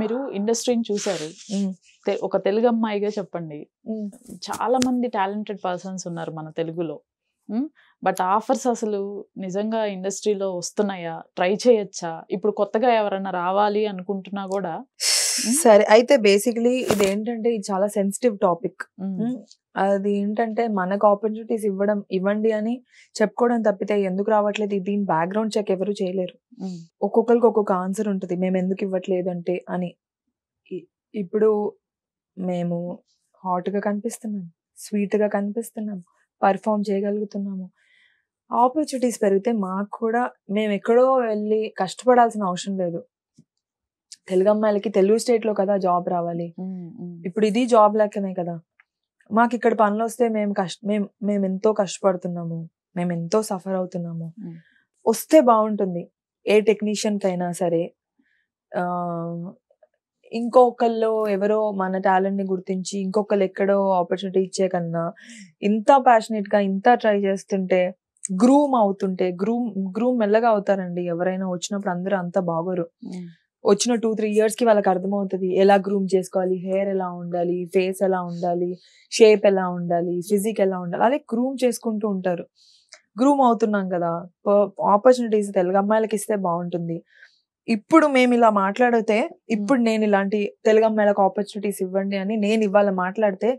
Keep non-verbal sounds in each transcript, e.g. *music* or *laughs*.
మీరు ఇండస్ట్రీని చూసారు ఒక తెలుగు అమ్మాయిగా చెప్పండి చాలా మంది టాలెంటెడ్ పర్సన్స్ ఉన్నారు మన తెలుగులో బట్ ఆఫర్స్ అసలు నిజంగా ఇండస్ట్రీలో వస్తున్నాయా ట్రై చేయొచ్చా ఇప్పుడు కొత్తగా ఎవరైనా రావాలి అనుకుంటున్నా కూడా సరే అయితే బేసిక్లీ ఇది ఏంటంటే ఇది చాలా సెన్సిటివ్ టాపిక్ అది ఏంటంటే మనకు ఆపర్చునిటీస్ ఇవ్వడం ఇవ్వండి అని చెప్పుకోవడం తప్పితే ఎందుకు రావట్లేదు దీని బ్యాక్గ్రౌండ్ చెక్ ఎవరు చేయలేరు ఒక్కొక్కరికి ఒక్కొక్క ఆన్సర్ ఉంటుంది మేము ఎందుకు ఇవ్వట్లేదు అంటే అని ఇప్పుడు మేము హాట్గా కనిపిస్తున్నాం స్వీట్గా కనిపిస్తున్నాం పర్ఫామ్ చేయగలుగుతున్నాము ఆపర్చునిటీస్ పెరిగితే మాకు కూడా మేము ఎక్కడో వెళ్ళి కష్టపడాల్సిన అవసరం లేదు తెలుగు అమ్మాయిలకి తెలుగు స్టేట్లో కదా జాబ్ రావాలి ఇప్పుడు ఇది జాబ్ లెక్కనే కదా మాకు ఇక్కడ పనులు వస్తే మేము కష్ట మేము మేము ఎంతో కష్టపడుతున్నాము మేము ఎంతో సఫర్ అవుతున్నాము వస్తే బాగుంటుంది ఏ అయినా సరే ఇంకొకళ్ళు ఎవరో మన టాలెంట్ని గుర్తించి ఇంకొకళ్ళు ఎక్కడో ఆపర్చునిటీ ఇచ్చే కన్నా ఇంత గా ఇంత ట్రై చేస్తుంటే గ్రూమ్ అవుతుంటే గ్రూమ్ గ్రూమ్ మెల్లగా అవుతారండి ఎవరైనా వచ్చినప్పుడు అందరూ అంత బాగోరు వచ్చిన టూ త్రీ ఇయర్స్ కి వాళ్ళకి అర్థమవుతుంది ఎలా గ్రూమ్ చేసుకోవాలి హెయిర్ ఎలా ఉండాలి ఫేస్ ఎలా ఉండాలి షేప్ ఎలా ఉండాలి ఫిజిక్ ఎలా ఉండాలి అదే గ్రూమ్ చేసుకుంటూ ఉంటారు గ్రూమ్ అవుతున్నాం కదా ఆపర్చునిటీస్ తెలుగు అమ్మాయిలకి ఇస్తే బాగుంటుంది ఇప్పుడు మేము ఇలా మాట్లాడితే ఇప్పుడు hmm. నేను ఇలాంటి తెలుగు అమ్మాయిలకు ఆపర్చునిటీస్ ఇవ్వండి అని నేను ఇవాళ మాట్లాడితే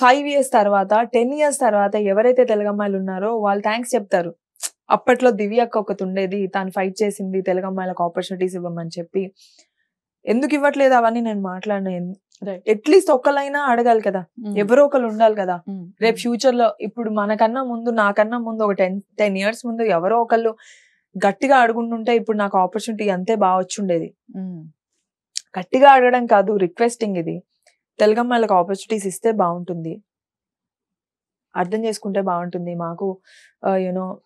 ఫైవ్ ఇయర్స్ తర్వాత టెన్ ఇయర్స్ తర్వాత ఎవరైతే తెలుగు అమ్మాయిలు ఉన్నారో వాళ్ళు థ్యాంక్స్ చెప్తారు అప్పట్లో దివ్యక్క ఒకటి ఉండేది తాను ఫైట్ చేసింది తెలుగు అమ్మాయిలకు ఆపర్చునిటీస్ ఇవ్వమని చెప్పి ఎందుకు ఇవ్వట్లేదు అవన్నీ నేను మాట్లాడిన అట్లీస్ట్ ఒకళ్ళైనా అడగాలి కదా ఎవరో ఒకరు ఉండాలి కదా రేపు ఫ్యూచర్ లో ఇప్పుడు మనకన్నా ముందు నాకన్నా ముందు ఒక టెన్ టెన్ ఇయర్స్ ముందు ఎవరో ఒకళ్ళు గట్టిగా అడుగుంటుంటే ఇప్పుడు నాకు ఆపర్చునిటీ అంతే బాగా వచ్చుండేది గట్టిగా అడగడం కాదు రిక్వెస్టింగ్ ఇది తెలుగమ్మాయిలకు ఆపర్చునిటీస్ ఇస్తే బాగుంటుంది అర్థం చేసుకుంటే బాగుంటుంది మాకు యూనో uh,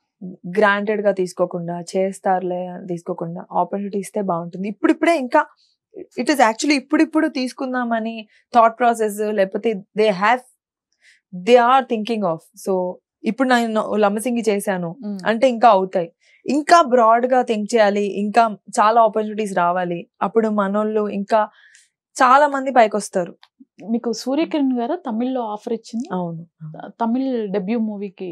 గ్రాంటెడ్గా తీసుకోకుండా చేస్తారులే తీసుకోకుండా ఆపర్చునిటీ ఇస్తే బాగుంటుంది ఇప్పుడిప్పుడే ఇంకా ఇట్ ఈస్ యాక్చువల్లీ ఇప్పుడిప్పుడు తీసుకుందామని థాట్ ప్రాసెస్ లేకపోతే they have they are thinking of so ఇప్పుడు నేను లమ్మసింగి చేశాను అంటే ఇంకా అవుతాయి ఇంకా బ్రాడ్ గా థింక్ చేయాలి ఇంకా చాలా ఆపర్చునిటీస్ రావాలి అప్పుడు మనోళ్ళు ఇంకా చాలా మంది పైకి వస్తారు మీకు సూర్యకిరణ్ గారు తమిళ్లో ఆఫర్ ఇచ్చింది అవును తమిళ్ డెబ్యూ మూవీకి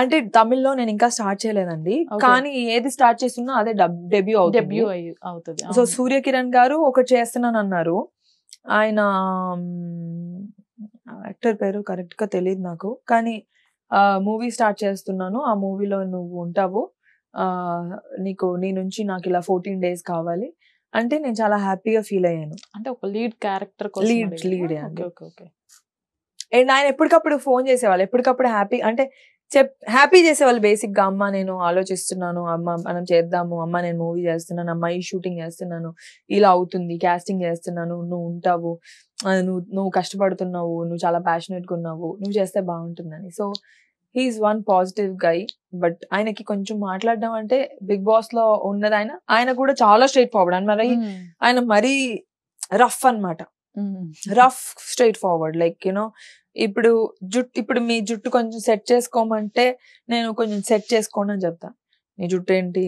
అంటే తమిళ్లో నేను ఇంకా స్టార్ట్ చేయలేదండి కానీ ఏది స్టార్ట్ చేస్తున్నా అదే డెబ్యూ డెబ్యూ అవుతుంది సో సూర్య కిరణ్ గారు ఒకటి చేస్తున్నాను అన్నారు ఆయన యాక్టర్ పేరు కరెక్ట్ గా తెలియదు నాకు కానీ మూవీ స్టార్ట్ చేస్తున్నాను ఆ మూవీలో నువ్వు ఉంటావు నీకు నీ నుంచి నాకు ఇలా ఫోర్టీన్ డేస్ కావాలి అంటే నేను చాలా హ్యాపీగా ఫీల్ అయ్యాను అంటే ఒక lead character lead lead and ఆయన ఎప్పటికప్పుడు ఫోన్ చేసేవాళ్ళు ఎప్పటికప్పుడు హ్యాపీ అంటే చెప్ హ్యాపీ చేసేవాళ్ళు బేసిక్ గా అమ్మ నేను ఆలోచిస్తున్నాను అమ్మ మనం చేద్దాము అమ్మ నేను మూవీ చేస్తున్నాను అమ్మ ఈ షూటింగ్ చేస్తున్నాను ఇలా అవుతుంది క్యాస్టింగ్ చేస్తున్నాను నువ్వు ఉంటావు నువ్వు నువ్వు కష్టపడుతున్నావు నువ్వు చాలా గా ఉన్నావు నువ్వు చేస్తే బాగుంటుందని so he's one positive guy but ఆయనకి కొంచెం మాట్లాడడం అంటే బిగ్ బాస్ లో ఉన్నది ఆయన ఆయన కూడా చాలా స్ట్రైట్ ఫార్వర్డ్ అని మరి hmm. ఆయన మరీ రఫ్ అనమాట rough straightforward like you know ఇప్పుడు జుట్టు ఇప్పుడు మీ జుట్టు కొంచెం సెట్ చేసుకోమంటే నేను కొంచెం సెట్ చేసుకోండి అని చెప్తాను నీ జుట్టు ఏంటి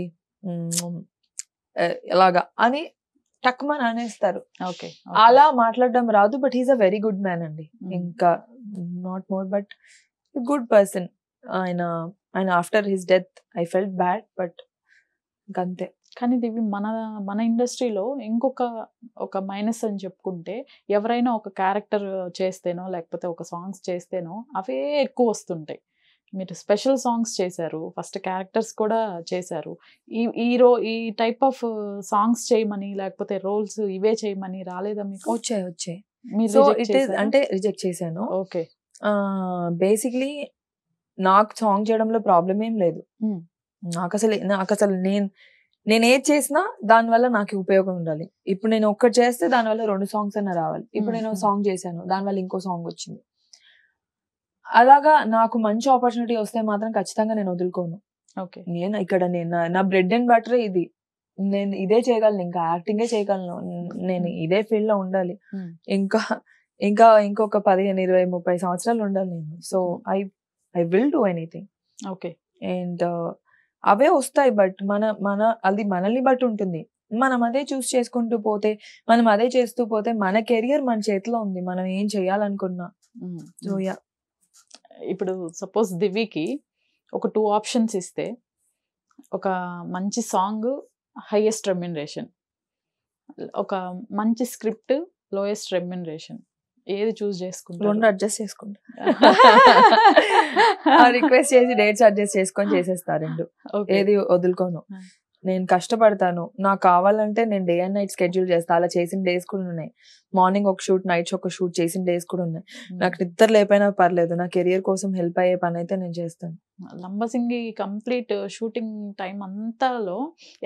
ఎలాగా అని టక్మన్ అనేస్తారు ఓకే అలా మాట్లాడడం రాదు but he's a very good man అండి ఇంకా not more but good person ఆయన ఆయన after his death I felt bad but ఇంకంతే కానీ ఇది మన మన ఇండస్ట్రీలో ఇంకొక ఒక మైనస్ అని చెప్పుకుంటే ఎవరైనా ఒక క్యారెక్టర్ చేస్తేనో లేకపోతే ఒక సాంగ్స్ చేస్తేనో అవే ఎక్కువ వస్తుంటాయి మీరు స్పెషల్ సాంగ్స్ చేశారు ఫస్ట్ క్యారెక్టర్స్ కూడా చేశారు ఈ ఈ రో ఈ టైప్ ఆఫ్ సాంగ్స్ చేయమని లేకపోతే రోల్స్ ఇవే చేయమని రాలేదా మీకు వచ్చాయి వచ్చాయి మీరు అంటే రిజెక్ట్ చేశాను ఓకే బేసిక్లీ నాకు సాంగ్ చేయడంలో ప్రాబ్లం ఏం లేదు నాకు అసలు నాకు అసలు నేను నేను ఏది చేసినా దానివల్ల నాకు ఉపయోగం ఉండాలి ఇప్పుడు నేను ఒక్కటి చేస్తే దానివల్ల రెండు సాంగ్స్ అన్న రావాలి ఇప్పుడు నేను సాంగ్ చేశాను దానివల్ల ఇంకో సాంగ్ వచ్చింది అలాగా నాకు మంచి ఆపర్చునిటీ వస్తే మాత్రం ఖచ్చితంగా నేను వదులుకోను ఓకే నేను ఇక్కడ నేను నా బ్రెడ్ అండ్ బటర్ ఇది నేను ఇదే చేయగలను ఇంకా యాక్టింగే చేయగలను నేను ఇదే ఫీల్డ్ లో ఉండాలి ఇంకా ఇంకా ఇంకొక పదిహేను ఇరవై ముప్పై సంవత్సరాలు ఉండాలి నేను so I I will do anything okay and అవే వస్తాయి బట్ మన మన అది మనల్ని బట్టి ఉంటుంది మనం అదే చూస్ చేసుకుంటూ పోతే మనం అదే చేస్తూ పోతే మన కెరియర్ మన చేతిలో ఉంది మనం ఏం చేయాలనుకున్నా జోయా ఇప్పుడు సపోజ్ దివికి ఒక టూ ఆప్షన్స్ ఇస్తే ఒక మంచి సాంగ్ హైయెస్ట్ రెమ్యునరేషన్ ఒక మంచి స్క్రిప్ట్ లోయెస్ట్ రెమ్యునరేషన్ ఏది చూస్ చేసుకుంటా రెండు అడ్జస్ట్ చేసుకుంటా *laughs* రిక్వెస్ట్ చేసి డేట్స్ అడ్జస్ట్ చేసుకొని చేసేస్తా రెండు ఏది వదులుకోను నేను కష్టపడతాను నాకు కావాలంటే నేను డే అండ్ నైట్ స్కెడ్యూల్ చేస్తా అలా చేసిన డేస్ కూడా ఉన్నాయి మార్నింగ్ ఒక షూట్ నైట్స్ ఒక షూట్ చేసిన డేస్ కూడా ఉన్నాయి నాకు నిద్ర లేపైనా పర్లేదు నా కెరియర్ కోసం హెల్ప్ అయ్యే పని అయితే నేను చేస్తాను లంబసింగి కంప్లీట్ షూటింగ్ టైం అంతలో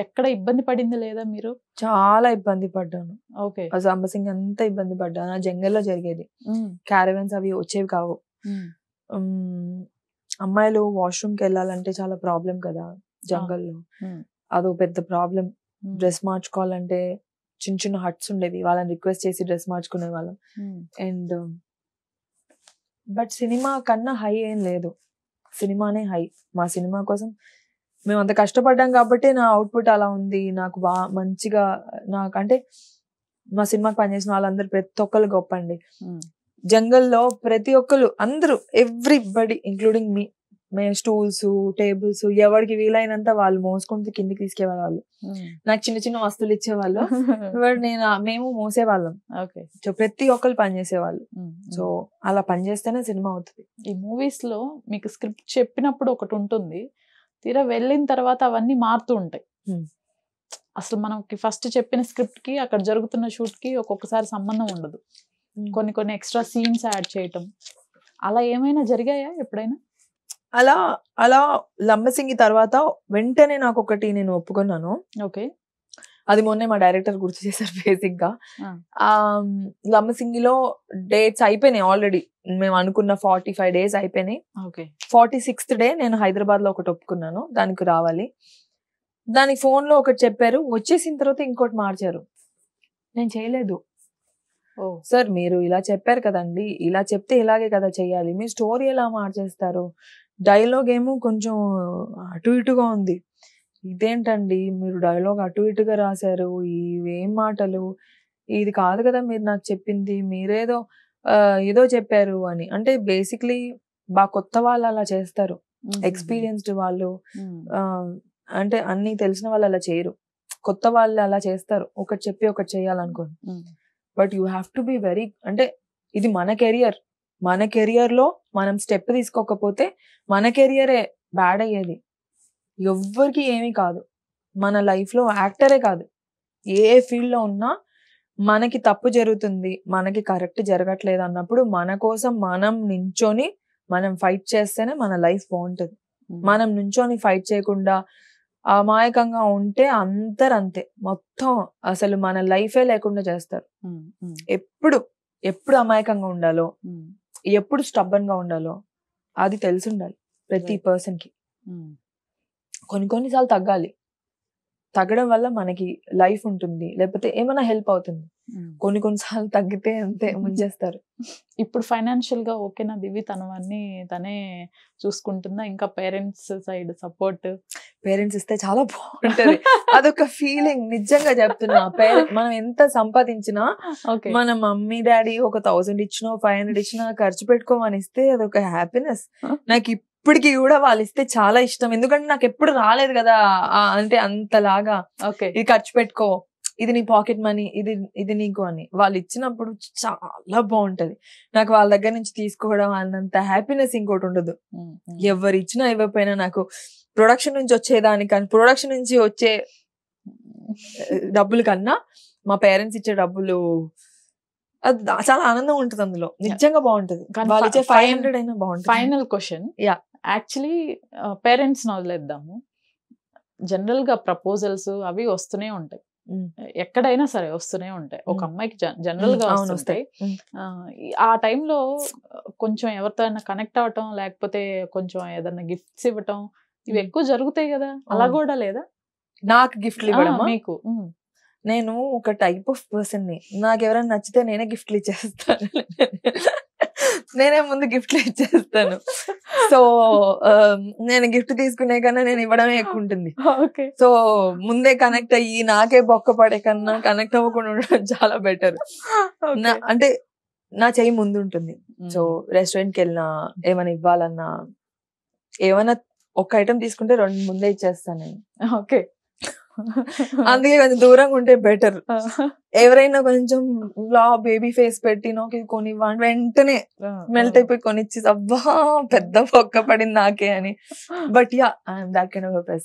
ఎక్కడ ఇబ్బంది పడింది లేదా మీరు చాలా ఇబ్బంది పడ్డాను ఓకే లంబసింగి అంత ఇబ్బంది పడ్డాను జంగల్లో జరిగేది క్యారవెన్స్ అవి వచ్చేవి కావు అమ్మాయిలు వాష్రూమ్కి వెళ్ళాలంటే చాలా ప్రాబ్లం కదా జంగల్లో అదో పెద్ద ప్రాబ్లం డ్రెస్ మార్చుకోవాలంటే చిన్న చిన్న హట్స్ ఉండేవి వాళ్ళని రిక్వెస్ట్ చేసి డ్రెస్ మార్చుకునే వాళ్ళం అండ్ బట్ సినిమా కన్నా హై ఏం లేదు సినిమానే హై మా సినిమా కోసం మేము అంత కష్టపడ్డాం కాబట్టి నా అవుట్పుట్ అలా ఉంది నాకు బా మంచిగా నాకు అంటే మా సినిమాకి పనిచేసిన వాళ్ళందరూ ప్రతి ఒక్కరు గొప్ప అండి జంగల్లో ప్రతి ఒక్కరు అందరూ ఎవ్రీబడి ఇంక్లూడింగ్ మీ స్టూల్స్ టేబుల్స్ ఎవరికి వీలైనంత వాళ్ళు మోసుకుంటూ కిందికి తీసుకెళ్ళేవాళ్ళు hmm. నాకు చిన్న చిన్న వస్తువులు ఇచ్చేవాళ్ళు బట్ *laughs* నేను మేము మోసేవాళ్ళం సో ప్రతి ఒక్కరు పనిచేసేవాళ్ళు hmm. సో అలా పనిచేస్తేనే సినిమా అవుతుంది ఈ మూవీస్ లో మీకు స్క్రిప్ట్ చెప్పినప్పుడు ఒకటి ఉంటుంది తీరా వెళ్ళిన తర్వాత అవన్నీ మారుతూ ఉంటాయి hmm. అసలు మనకి ఫస్ట్ చెప్పిన స్క్రిప్ట్ కి అక్కడ జరుగుతున్న షూట్ కి ఒక్కొక్కసారి సంబంధం ఉండదు కొన్ని కొన్ని ఎక్స్ట్రా సీన్స్ యాడ్ చేయటం అలా ఏమైనా జరిగాయా ఎప్పుడైనా అలా అలా లంబసింగి తర్వాత వెంటనే నాకు ఒకటి నేను ఒప్పుకున్నాను ఓకే అది మొన్నే మా డైరెక్టర్ గుర్తు చేశారు *laughs* బేసిక్ గా లంబసింగిలో డేట్స్ అయిపోయినాయి ఆల్రెడీ మేము అనుకున్న ఫార్టీ ఫైవ్ డేస్ అయిపోయినాయి ఫార్టీ సిక్స్త్ డే నేను హైదరాబాద్ లో ఒకటి ఒప్పుకున్నాను దానికి రావాలి దానికి ఫోన్ లో ఒకటి చెప్పారు వచ్చేసిన తర్వాత ఇంకోటి మార్చారు నేను చేయలేదు సార్ మీరు ఇలా చెప్పారు కదండి ఇలా చెప్తే ఇలాగే కదా చెయ్యాలి మీ స్టోరీ ఎలా మార్చేస్తారు డైలాగ్ ఏమో కొంచెం అటు ఇటుగా ఉంది ఇదేంటండి మీరు డైలాగ్ అటు ఇటుగా రాశారు ఇవేం మాటలు ఇది కాదు కదా మీరు నాకు చెప్పింది మీరేదో ఏదో చెప్పారు అని అంటే బేసిక్లీ బాగా కొత్త వాళ్ళు అలా చేస్తారు ఎక్స్పీరియన్స్డ్ వాళ్ళు అంటే అన్ని తెలిసిన వాళ్ళు అలా చేయరు కొత్త వాళ్ళు అలా చేస్తారు ఒకటి చెప్పి ఒకటి చేయాలనుకోండి but you have to be very అంటే ఇది మన కెరియర్ మన కెరియర్లో మనం స్టెప్ తీసుకోకపోతే మన కెరియరే బ్యాడ్ అయ్యేది ఎవ్వరికి ఏమీ కాదు మన లైఫ్లో యాక్టరే కాదు ఏ ఫీల్డ్లో ఉన్నా మనకి తప్పు జరుగుతుంది మనకి కరెక్ట్ జరగట్లేదు అన్నప్పుడు మన కోసం మనం నించొని మనం ఫైట్ చేస్తేనే మన లైఫ్ బాగుంటుంది మనం నుంచొని ఫైట్ చేయకుండా అమాయకంగా ఉంటే అంతరంతే మొత్తం అసలు మన లైఫే లేకుండా చేస్తారు ఎప్పుడు ఎప్పుడు అమాయకంగా ఉండాలో ఎప్పుడు స్టబ్బన్ గా ఉండాలో అది తెలిసి ఉండాలి ప్రతి పర్సన్ కి hmm. కొన్ని కొన్నిసార్లు తగ్గాలి తగ్గడం వల్ల మనకి లైఫ్ ఉంటుంది లేకపోతే ఏమైనా హెల్ప్ అవుతుంది కొన్ని కొన్నిసార్లు తగ్గితే అంతే ముంచేస్తారు ఇప్పుడు ఫైనాన్షియల్ గా ఓకేనా దివి తను తనే చూసుకుంటుందా ఇంకా పేరెంట్స్ సైడ్ సపోర్ట్ పేరెంట్స్ ఇస్తే చాలా బాగుంటది *laughs* అదొక ఫీలింగ్ నిజంగా చెప్తున్నా మనం ఎంత సంపాదించినా మన మమ్మీ డాడీ ఒక థౌసండ్ ఇచ్చినా ఫైవ్ హండ్రెడ్ ఇచ్చినా ఖర్చు పెట్టుకోమని ఇస్తే అదొక హ్యాపీనెస్ నాకు ఇప్పటికి కూడా వాళ్ళు ఇస్తే చాలా ఇష్టం ఎందుకంటే నాకు ఎప్పుడు రాలేదు కదా అంటే అంతలాగా ఓకే ఇది ఖర్చు పెట్టుకో ఇది నీ పాకెట్ మనీ ఇది ఇది నీకు అని వాళ్ళు ఇచ్చినప్పుడు చాలా బాగుంటది నాకు వాళ్ళ దగ్గర నుంచి తీసుకోవడం అన్నంత హ్యాపీనెస్ ఇంకోటి ఉండదు ఎవరు ఇచ్చినా ఇవ్వకపోయినా నాకు ప్రొడక్షన్ నుంచి కానీ ప్రొడక్షన్ నుంచి వచ్చే డబ్బులు కన్నా మా పేరెంట్స్ ఇచ్చే డబ్బులు అది చాలా ఆనందం ఉంటుంది అందులో నిజంగా బాగుంటది ఫైవ్ హండ్రెడ్ అయినా బాగుంటుంది ఫైనల్ క్వశ్చన్ యా యాక్చువల్లీ పేరెంట్స్ని uh, వదిలేద్దాము జనరల్గా ప్రపోజల్స్ అవి వస్తూనే ఉంటాయి ఎక్కడైనా సరే వస్తూనే ఉంటాయి ఒక అమ్మాయికి జనరల్ గా వస్తాయి ఆ టైంలో కొంచెం ఎవరితో కనెక్ట్ అవటం లేకపోతే కొంచెం ఏదైనా గిఫ్ట్స్ ఇవ్వటం ఇవి ఎక్కువ జరుగుతాయి కదా అలా కూడా లేదా నాకు గిఫ్ట్లు ఇవ్వడం మీకు నేను ఒక టైప్ ఆఫ్ పర్సన్ ని నాకు ఎవరైనా నచ్చితే నేనే గిఫ్ట్లు ఇచ్చేస్తాను నేనే ముందు గిఫ్ట్లు ఇచ్చేస్తాను సో um, నేను గిఫ్ట్ తీసుకునే కన్నా నేను ఇవ్వడమే ఎక్కువ ఉంటుంది సో ముందే కనెక్ట్ అయ్యి నాకే బొక్క పడే కన్నా కనెక్ట్ అవ్వకుండా ఉండడం చాలా బెటర్ అంటే నా చెయ్యి ముందు ఉంటుంది సో hmm. రెస్టారెంట్కి వెళ్ళినా ఏమైనా ఇవ్వాలన్నా ఏమైనా ఒక ఐటమ్ తీసుకుంటే రెండు ముందే ఇచ్చేస్తాను నేను ఓకే అందుకే కొంచెం దూరంగా ఉంటే బెటర్ ఎవరైనా కొంచెం లా బేబీ ఫేస్ పెట్టి కొని వెంటనే మెల్ట్ అయిపోయి కొనిచ్చి అబ్బా పెద్ద పొక్క పడింది నాకే అని బట్ యా ఐఎమ్ దాట్